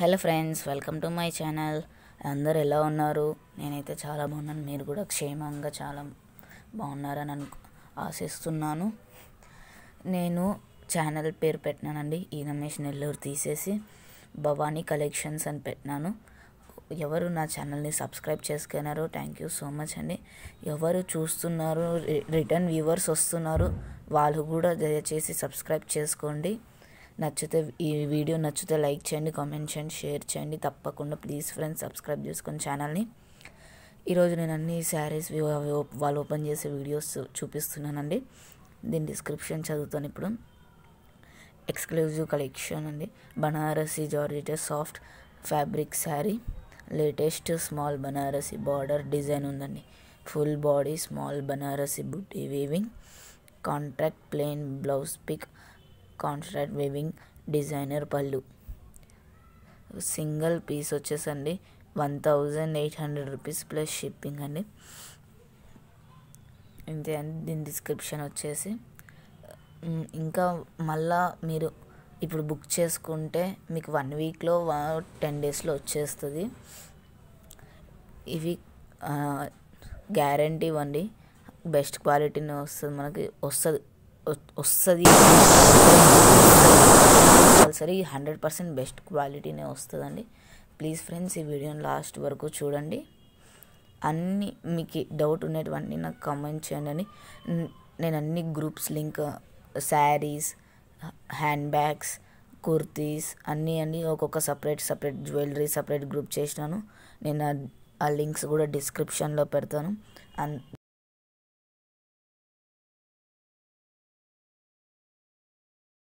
hello friends welcome to my channel అందరు ఎలా ఉన్నారు నేనైతే చాలా బాగున్నాను మీరు కూడా క్షేమంగా చాలా బాగున్నారని అనుకు ఆశిస్తున్నాను నేను ఛానల్ పేరు పెట్టినానండి ఈ రమేష్ నెల్లూరు తీసేసి భవానీ కలెక్షన్స్ అని పెట్టినాను ఎవరు నా ఛానల్ని సబ్స్క్రైబ్ చేసుకున్నారో థ్యాంక్ యూ సో మచ్ అండి ఎవరు చూస్తున్నారు రిటర్న్ వ్యూవర్స్ వస్తున్నారు వాళ్ళు కూడా దయచేసి సబ్స్క్రైబ్ చేసుకోండి నచ్చితే ఈ వీడియో నచ్చితే లైక్ చేయండి కామెంట్ చేయండి షేర్ చేయండి తప్పకుండా ప్లీజ్ ఫ్రెండ్స్ సబ్స్క్రైబ్ చేసుకుని ఛానల్ని ఈరోజు నేను అన్ని శారీస్ వాళ్ళు ఓపెన్ చేసే వీడియోస్ చూపిస్తున్నానండి దీని డిస్క్రిప్షన్ చదువుతాను ఇప్పుడు ఎక్స్క్లూజివ్ కలెక్షన్ అండి Banarasi georgette soft fabric sari latest small Banarasi border design ఉందండి ఫుల్ బాడీ స్మాల్ బనారసి బుట్టి weaving contrast plain blouse pick contrast weaving designer పళ్ళు సింగిల్ పీస్ వచ్చేసండి one thousand eight hundred rupees plus shipping అండి ఇంతే అండి దీని డిస్క్రిప్షన్ వచ్చేసి ఇంకా మళ్ళా మీరు ఇప్పుడు బుక్ చేసుకుంటే మీకు వన్ వీక్లో టెన్ డేస్లో వచ్చేస్తుంది ఇవి గ్యారంటీ ఇవ్వండి బెస్ట్ క్వాలిటీనే వస్తుంది మనకి వస్తుంది వస్తుంది కంపల్సరీ హండ్రెడ్ పర్సెంట్ బెస్ట్ క్వాలిటీనే వస్తుందండి ప్లీజ్ ఫ్రెండ్స్ ఈ వీడియోని లాస్ట్ వరకు చూడండి అన్ని మీకు డౌట్ ఉన్నటువంటి నాకు కామెంట్ చేయండి అని నేను అన్ని groups link saris handbags kurtis అన్నీ అన్నీ ఒక్కొక్క separate separate jewellery separate group చేసినాను నేను ఆ లింక్స్ కూడా డిస్క్రిప్షన్లో పెడతాను అండ్